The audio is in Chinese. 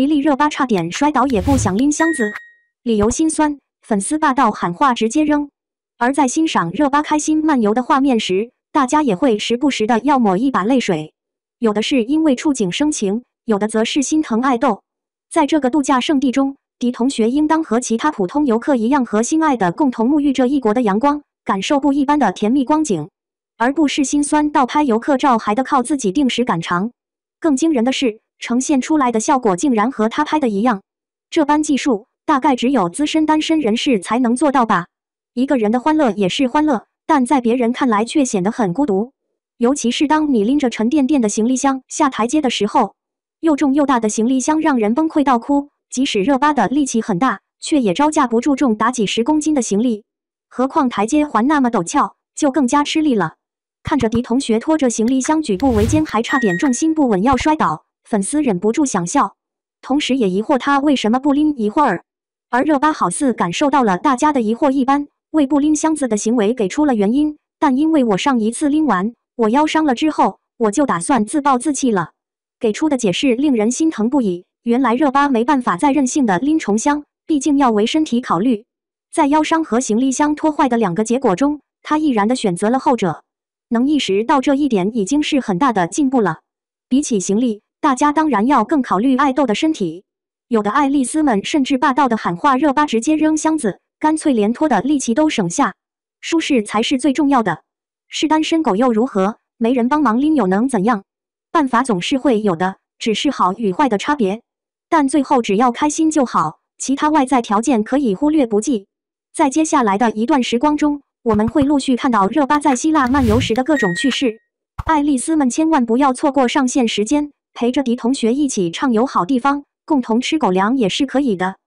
迪丽热巴差点摔倒，也不想拎箱子，理由心酸。粉丝霸道喊话，直接扔。而在欣赏热巴开心漫游的画面时，大家也会时不时的要抹一把泪水，有的是因为触景生情，有的则是心疼爱豆。在这个度假胜地中，迪同学应当和其他普通游客一样，和心爱的共同沐浴着异国的阳光，感受不一般的甜蜜光景，而不是心酸到拍游客照还得靠自己定时赶场。更惊人的是。呈现出来的效果竟然和他拍的一样，这般技术大概只有资深单身人士才能做到吧。一个人的欢乐也是欢乐，但在别人看来却显得很孤独。尤其是当你拎着沉甸甸的行李箱下台阶的时候，又重又大的行李箱让人崩溃到哭。即使热巴的力气很大，却也招架不住重达几十公斤的行李，何况台阶还那么陡峭，就更加吃力了。看着狄同学拖着行李箱举步维艰，还差点重心不稳要摔倒。粉丝忍不住想笑，同时也疑惑他为什么不拎一会儿。而热巴好似感受到了大家的疑惑一般，为不拎箱子的行为给出了原因，但因为我上一次拎完我腰伤了之后，我就打算自暴自弃了。给出的解释令人心疼不已。原来热巴没办法再任性的拎重箱，毕竟要为身体考虑。在腰伤和行李箱拖坏的两个结果中，他毅然的选择了后者。能意识到这一点已经是很大的进步了。比起行李。大家当然要更考虑爱豆的身体，有的爱丽丝们甚至霸道的喊话热巴，直接扔箱子，干脆连拖的力气都省下，舒适才是最重要的。是单身狗又如何？没人帮忙拎，又能怎样？办法总是会有的，只是好与坏的差别。但最后只要开心就好，其他外在条件可以忽略不计。在接下来的一段时光中，我们会陆续看到热巴在希腊漫游时的各种趣事，爱丽丝们千万不要错过上线时间。陪着狄同学一起畅游好地方，共同吃狗粮也是可以的。